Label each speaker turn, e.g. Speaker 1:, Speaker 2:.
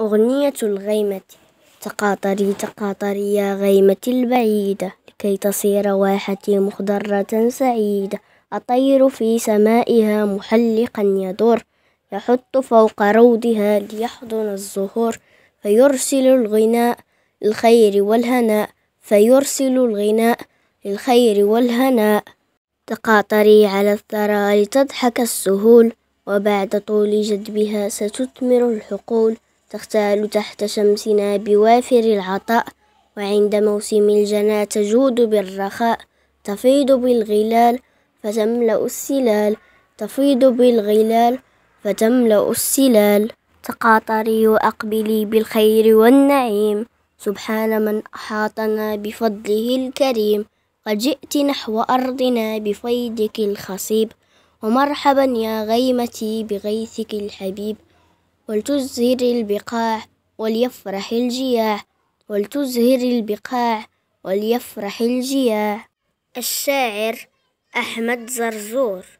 Speaker 1: أغنية الغيمة تقاطري تقاطري يا غيمتي البعيدة لكي تصير واحتي مخضرة سعيدة الطير في سمائها محلقا يدور يحط فوق روضها ليحضن الزهور فيرسل الغناء للخير والهناء فيرسل الغناء للخير والهناء تقاطري على الثرى لتضحك السهول وبعد طول جدبها ستثمر الحقول تختال تحت شمسنا بوافر العطاء وعند موسم الجنى تجود بالرخاء تفيض بالغلال فتملأ السلال تفيض بالغلال فتملأ السلال تقاطري وأقبلي بالخير والنعيم سبحان من أحاطنا بفضله الكريم قد جئت نحو أرضنا بفيضك الخصيب ومرحبا يا غيمتي بغيثك الحبيب ولتزهر البقاع وليفرح الجياع ولتزهر البقاع وليفرح الجياع الشاعر أحمد زرزور